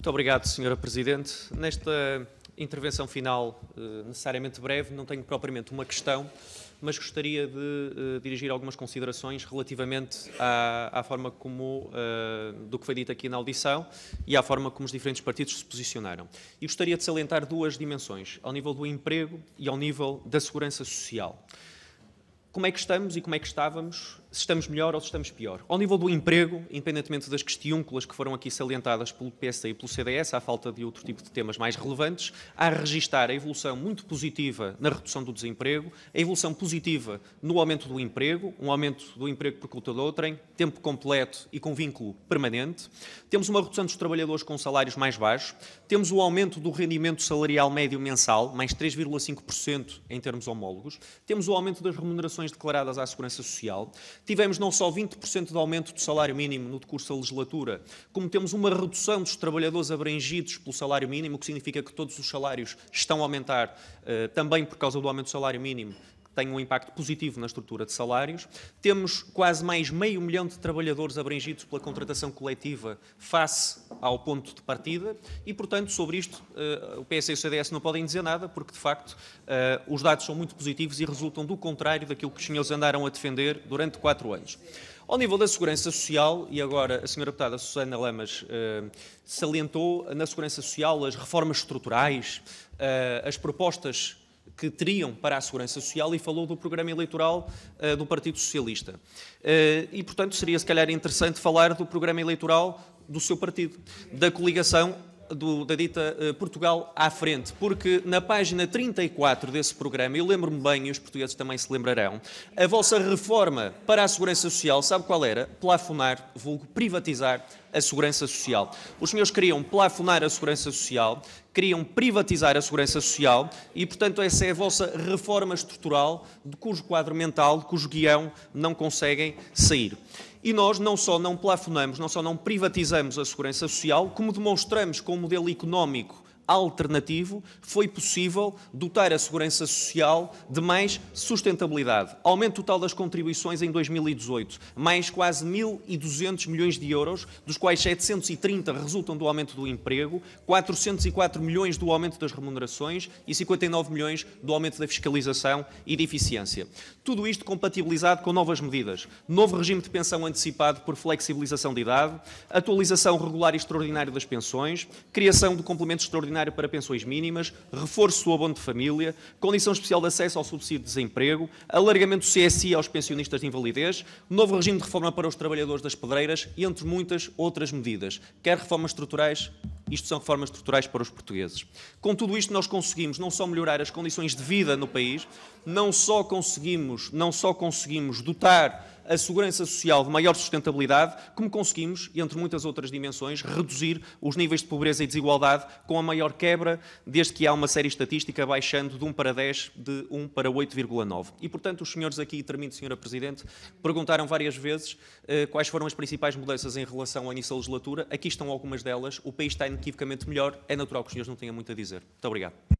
Muito obrigado, Sra. Presidente. Nesta intervenção final, eh, necessariamente breve, não tenho propriamente uma questão, mas gostaria de eh, dirigir algumas considerações relativamente à, à forma como, eh, do que foi dito aqui na audição e à forma como os diferentes partidos se posicionaram. E gostaria de salientar duas dimensões, ao nível do emprego e ao nível da segurança social. Como é que estamos e como é que estávamos se estamos melhor ou se estamos pior. Ao nível do emprego, independentemente das questiúnculas que foram aqui salientadas pelo PSD e pelo CDS, à falta de outro tipo de temas mais relevantes, há a registar a evolução muito positiva na redução do desemprego, a evolução positiva no aumento do emprego, um aumento do emprego por conta de outrem, tempo completo e com vínculo permanente. Temos uma redução dos trabalhadores com salários mais baixos, temos o aumento do rendimento salarial médio mensal, mais 3,5% em termos homólogos, temos o aumento das remunerações declaradas à Segurança Social, Tivemos não só 20% de aumento do salário mínimo no decurso da legislatura, como temos uma redução dos trabalhadores abrangidos pelo salário mínimo, o que significa que todos os salários estão a aumentar, eh, também por causa do aumento do salário mínimo, tem um impacto positivo na estrutura de salários. Temos quase mais meio milhão de trabalhadores abrangidos pela contratação coletiva face ao ponto de partida e, portanto, sobre isto eh, o PS e o CDS não podem dizer nada porque, de facto, eh, os dados são muito positivos e resultam do contrário daquilo que os senhores andaram a defender durante quatro anos. Ao nível da segurança social, e agora a senhora deputada Susana Lamas eh, salientou na segurança social as reformas estruturais, eh, as propostas que teriam para a segurança social e falou do programa eleitoral uh, do Partido Socialista. Uh, e, portanto, seria se calhar interessante falar do programa eleitoral do seu partido, da coligação do, da dita uh, Portugal à frente, porque na página 34 desse programa, eu lembro-me bem, e os portugueses também se lembrarão, a vossa reforma para a segurança social, sabe qual era? Plafonar, vulgo privatizar a segurança social. Os senhores queriam plafonar a segurança social, queriam privatizar a segurança social e, portanto, essa é a vossa reforma estrutural, de cujo quadro mental, de cujo guião não conseguem sair. E nós não só não plafonamos, não só não privatizamos a segurança social, como demonstramos com o modelo económico alternativo, foi possível dotar a Segurança Social de mais sustentabilidade. Aumento total das contribuições em 2018, mais quase 1.200 milhões de euros, dos quais 730 resultam do aumento do emprego, 404 milhões do aumento das remunerações e 59 milhões do aumento da fiscalização e de eficiência. Tudo isto compatibilizado com novas medidas. Novo regime de pensão antecipado por flexibilização de idade, atualização regular e extraordinária das pensões, criação de complementos extraordinários para pensões mínimas, reforço do abono de família, condição especial de acesso ao subsídio de desemprego, alargamento do CSI aos pensionistas de invalidez, novo regime de reforma para os trabalhadores das pedreiras, e entre muitas outras medidas. Quer reformas estruturais, isto são reformas estruturais para os portugueses. Com tudo isto nós conseguimos não só melhorar as condições de vida no país, não só conseguimos, não só conseguimos dotar a segurança social de maior sustentabilidade, como conseguimos, entre muitas outras dimensões, reduzir os níveis de pobreza e desigualdade com a maior quebra desde que há uma série estatística baixando de 1 para 10, de 1 para 8,9. E, portanto, os senhores aqui, termino, Senhora Presidente, perguntaram várias vezes eh, quais foram as principais mudanças em relação ao início da legislatura. Aqui estão algumas delas. O país está inequivocamente melhor. É natural que os senhores não tenham muito a dizer. Muito obrigado.